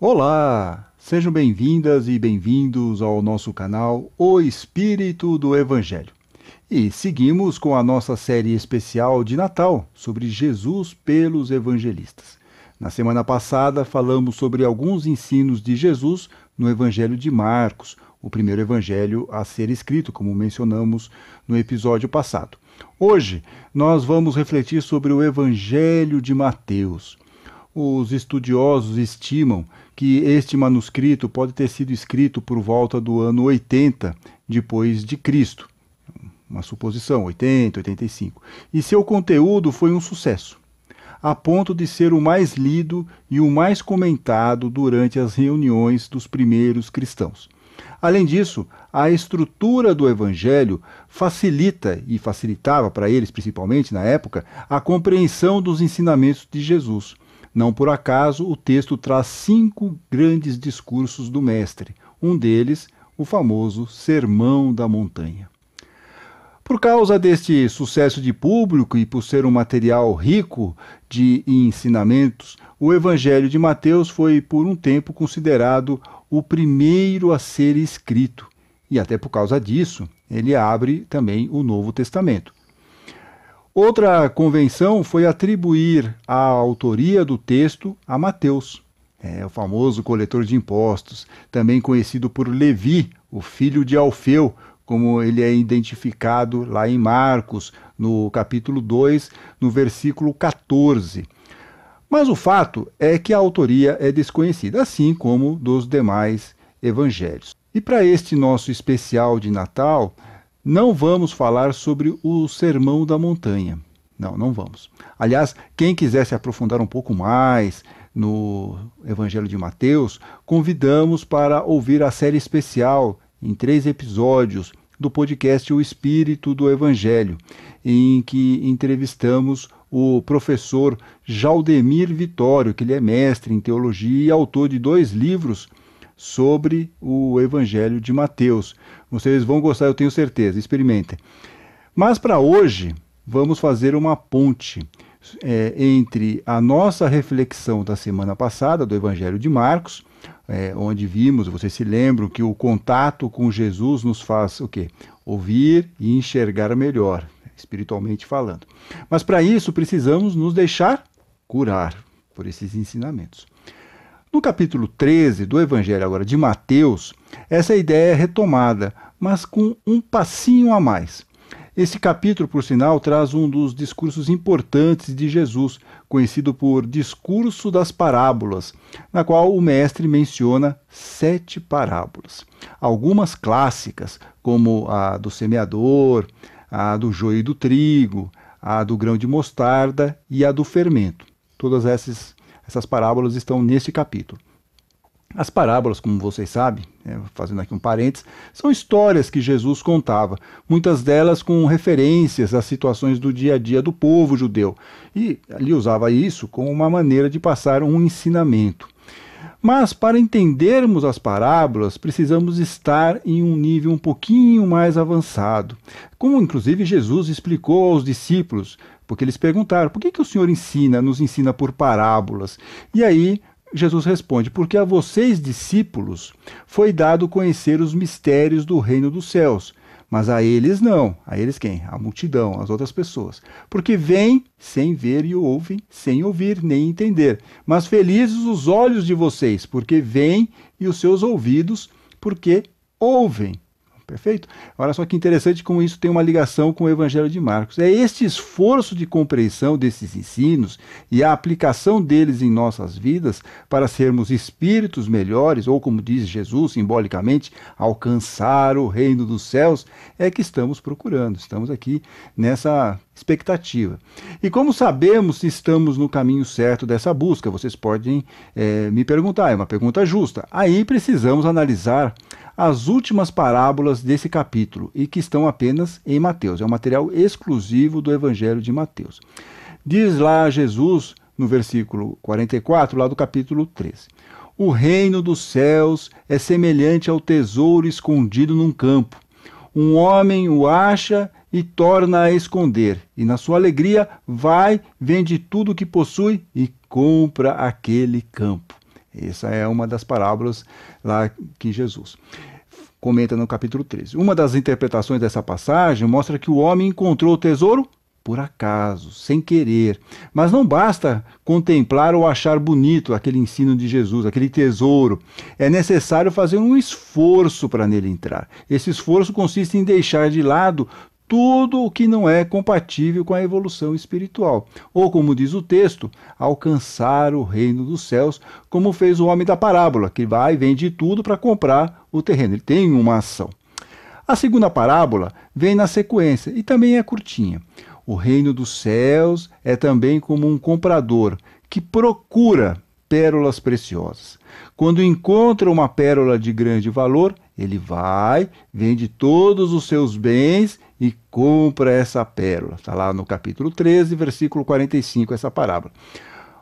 Olá, sejam bem-vindas e bem-vindos ao nosso canal O Espírito do Evangelho. E seguimos com a nossa série especial de Natal sobre Jesus pelos evangelistas. Na semana passada falamos sobre alguns ensinos de Jesus no Evangelho de Marcos, o primeiro evangelho a ser escrito, como mencionamos no episódio passado. Hoje nós vamos refletir sobre o Evangelho de Mateus. Os estudiosos estimam que este manuscrito pode ter sido escrito por volta do ano 80 depois de Cristo, uma suposição, 80, 85. E seu conteúdo foi um sucesso, a ponto de ser o mais lido e o mais comentado durante as reuniões dos primeiros cristãos. Além disso, a estrutura do Evangelho facilita, e facilitava para eles principalmente na época, a compreensão dos ensinamentos de Jesus não por acaso, o texto traz cinco grandes discursos do Mestre, um deles, o famoso Sermão da Montanha. Por causa deste sucesso de público e por ser um material rico de ensinamentos, o Evangelho de Mateus foi por um tempo considerado o primeiro a ser escrito. E até por causa disso, ele abre também o Novo Testamento. Outra convenção foi atribuir a autoria do texto a Mateus, é, o famoso coletor de impostos, também conhecido por Levi, o filho de Alfeu, como ele é identificado lá em Marcos, no capítulo 2, no versículo 14. Mas o fato é que a autoria é desconhecida, assim como dos demais evangelhos. E para este nosso especial de Natal, não vamos falar sobre o Sermão da Montanha. Não, não vamos. Aliás, quem quiser se aprofundar um pouco mais no Evangelho de Mateus, convidamos para ouvir a série especial em três episódios do podcast O Espírito do Evangelho, em que entrevistamos o professor Jaldemir Vitório, que ele é mestre em teologia e autor de dois livros sobre o Evangelho de Mateus. Vocês vão gostar, eu tenho certeza, experimentem. Mas para hoje, vamos fazer uma ponte é, entre a nossa reflexão da semana passada do Evangelho de Marcos, é, onde vimos, vocês se lembram, que o contato com Jesus nos faz o quê? Ouvir e enxergar melhor, espiritualmente falando. Mas para isso precisamos nos deixar curar por esses ensinamentos. No capítulo 13 do Evangelho agora de Mateus, essa ideia é retomada, mas com um passinho a mais. Esse capítulo, por sinal, traz um dos discursos importantes de Jesus, conhecido por Discurso das Parábolas, na qual o mestre menciona sete parábolas. Algumas clássicas, como a do semeador, a do joio e do trigo, a do grão de mostarda e a do fermento. Todas essas essas parábolas estão neste capítulo. As parábolas, como vocês sabem, é, fazendo aqui um parênteses, são histórias que Jesus contava, muitas delas com referências às situações do dia a dia do povo judeu. E ele usava isso como uma maneira de passar um ensinamento. Mas para entendermos as parábolas, precisamos estar em um nível um pouquinho mais avançado. Como inclusive Jesus explicou aos discípulos, porque eles perguntaram: por que, que o Senhor ensina, nos ensina por parábolas? E aí Jesus responde: Porque a vocês, discípulos, foi dado conhecer os mistérios do reino dos céus, mas a eles não. A eles quem? A multidão, as outras pessoas. Porque vêm sem ver e ouvem sem ouvir nem entender. Mas felizes os olhos de vocês, porque vêm e os seus ouvidos, porque ouvem. Perfeito? Olha só que interessante como isso tem uma ligação com o Evangelho de Marcos. É este esforço de compreensão desses ensinos e a aplicação deles em nossas vidas para sermos espíritos melhores, ou como diz Jesus simbolicamente, alcançar o reino dos céus, é que estamos procurando. Estamos aqui nessa expectativa. E como sabemos se estamos no caminho certo dessa busca? Vocês podem é, me perguntar, é uma pergunta justa. Aí precisamos analisar as últimas parábolas desse capítulo e que estão apenas em Mateus. É um material exclusivo do Evangelho de Mateus. Diz lá Jesus, no versículo 44, lá do capítulo 13: O reino dos céus é semelhante ao tesouro escondido num campo. Um homem o acha e torna a esconder, e na sua alegria vai, vende tudo o que possui e compra aquele campo. Essa é uma das parábolas lá que Jesus comenta no capítulo 13. Uma das interpretações dessa passagem mostra que o homem encontrou o tesouro por acaso, sem querer. Mas não basta contemplar ou achar bonito aquele ensino de Jesus, aquele tesouro. É necessário fazer um esforço para nele entrar. Esse esforço consiste em deixar de lado tudo o que não é compatível com a evolução espiritual. Ou, como diz o texto, alcançar o reino dos céus, como fez o homem da parábola, que vai e vende tudo para comprar o terreno. Ele tem uma ação. A segunda parábola vem na sequência e também é curtinha. O reino dos céus é também como um comprador que procura pérolas preciosas. Quando encontra uma pérola de grande valor, ele vai, vende todos os seus bens e compra essa pérola. Está lá no capítulo 13, versículo 45, essa parábola.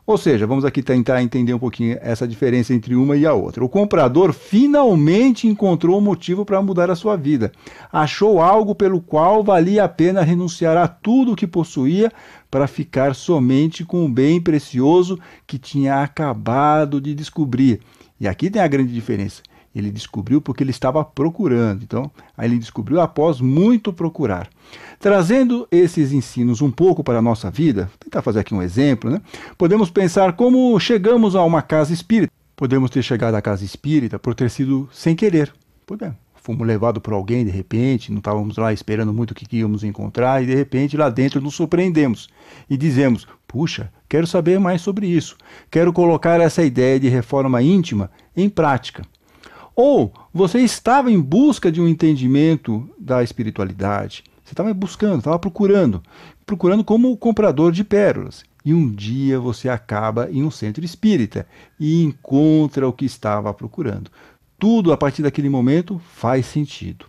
Ou seja, vamos aqui tentar entender um pouquinho essa diferença entre uma e a outra. O comprador finalmente encontrou um motivo para mudar a sua vida. Achou algo pelo qual valia a pena renunciar a tudo o que possuía para ficar somente com o bem precioso que tinha acabado de descobrir. E aqui tem a grande diferença. Ele descobriu porque ele estava procurando. Então, aí ele descobriu após muito procurar. Trazendo esses ensinos um pouco para a nossa vida, tentar fazer aqui um exemplo, né? Podemos pensar como chegamos a uma casa espírita. Podemos ter chegado à casa espírita por ter sido sem querer. Podemos fomos levados por alguém de repente, não estávamos lá esperando muito o que íamos encontrar, e de repente lá dentro nos surpreendemos e dizemos: Puxa, quero saber mais sobre isso, quero colocar essa ideia de reforma íntima em prática. Ou você estava em busca de um entendimento da espiritualidade. Você estava buscando, estava procurando, procurando como o comprador de pérolas. E um dia você acaba em um centro espírita e encontra o que estava procurando. Tudo a partir daquele momento faz sentido.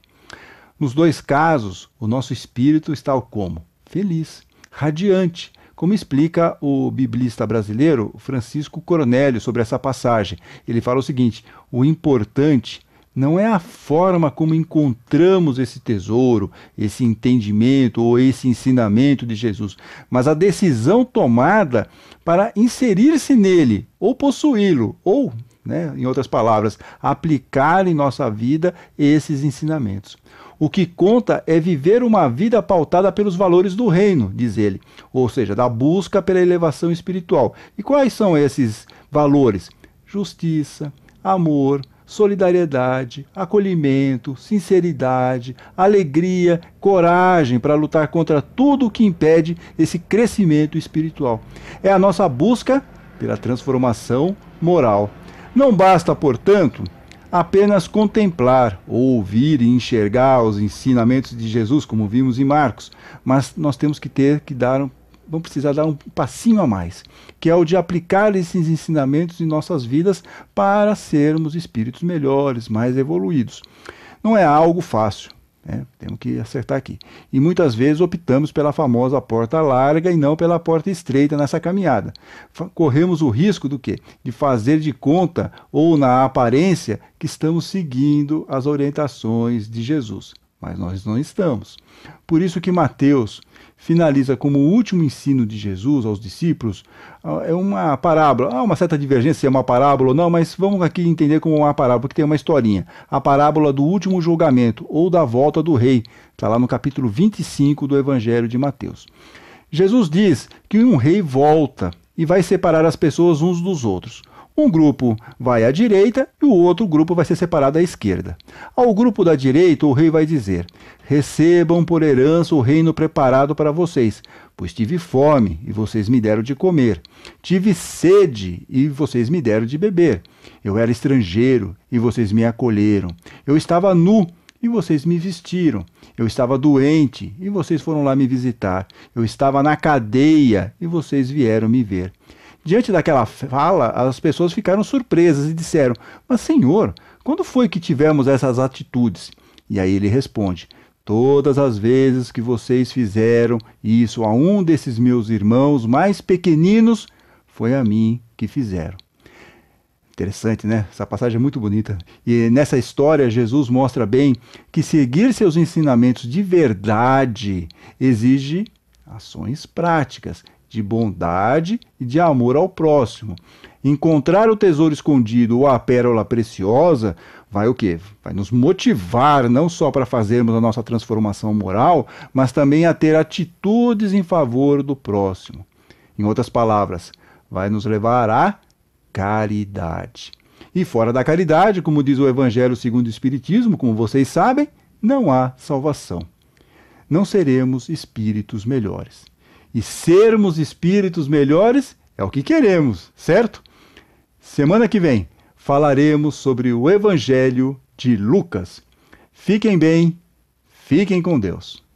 Nos dois casos, o nosso espírito está como? Feliz, radiante, como explica o biblista brasileiro Francisco Cornélio sobre essa passagem. Ele fala o seguinte: o importante não é a forma como encontramos esse tesouro, esse entendimento ou esse ensinamento de Jesus, mas a decisão tomada para inserir-se nele ou possuí-lo, ou, né, em outras palavras, aplicar em nossa vida esses ensinamentos. O que conta é viver uma vida pautada pelos valores do reino, diz ele, ou seja, da busca pela elevação espiritual. E quais são esses valores? Justiça, amor, solidariedade, acolhimento, sinceridade, alegria, coragem para lutar contra tudo o que impede esse crescimento espiritual. É a nossa busca pela transformação moral. Não basta, portanto, apenas contemplar, ouvir e enxergar os ensinamentos de Jesus, como vimos em Marcos, mas nós temos que ter que dar, um vamos precisar dar um passinho a mais, que é o de aplicar esses ensinamentos em nossas vidas para sermos espíritos melhores, mais evoluídos. Não é algo fácil. É, temos que acertar aqui. E muitas vezes optamos pela famosa porta larga e não pela porta estreita nessa caminhada. Corremos o risco do quê? De fazer de conta ou na aparência que estamos seguindo as orientações de Jesus mas nós não estamos. Por isso que Mateus finaliza como o último ensino de Jesus aos discípulos, ah, é uma parábola, há uma certa divergência se é uma parábola ou não, mas vamos aqui entender como uma parábola, porque tem uma historinha, a parábola do último julgamento ou da volta do rei, está lá no capítulo 25 do Evangelho de Mateus. Jesus diz que um rei volta e vai separar as pessoas uns dos outros. Um grupo vai à direita e o outro grupo vai ser separado à esquerda. Ao grupo da direita, o rei vai dizer: Recebam por herança o reino preparado para vocês, pois tive fome e vocês me deram de comer, tive sede e vocês me deram de beber, eu era estrangeiro e vocês me acolheram, eu estava nu e vocês me vestiram. Eu estava doente e vocês foram lá me visitar. Eu estava na cadeia e vocês vieram me ver. Diante daquela fala, as pessoas ficaram surpresas e disseram: Mas, senhor, quando foi que tivemos essas atitudes? E aí ele responde: Todas as vezes que vocês fizeram isso a um desses meus irmãos mais pequeninos, foi a mim que fizeram. Interessante, né? Essa passagem é muito bonita. E nessa história, Jesus mostra bem que seguir seus ensinamentos de verdade exige ações práticas, de bondade e de amor ao próximo. Encontrar o tesouro escondido ou a pérola preciosa vai o quê? Vai nos motivar não só para fazermos a nossa transformação moral, mas também a ter atitudes em favor do próximo. Em outras palavras, vai nos levar à caridade. E fora da caridade, como diz o Evangelho segundo o Espiritismo, como vocês sabem, não há salvação. Não seremos espíritos melhores e sermos espíritos melhores é o que queremos, certo? Semana que vem falaremos sobre o Evangelho de Lucas. Fiquem bem, fiquem com Deus.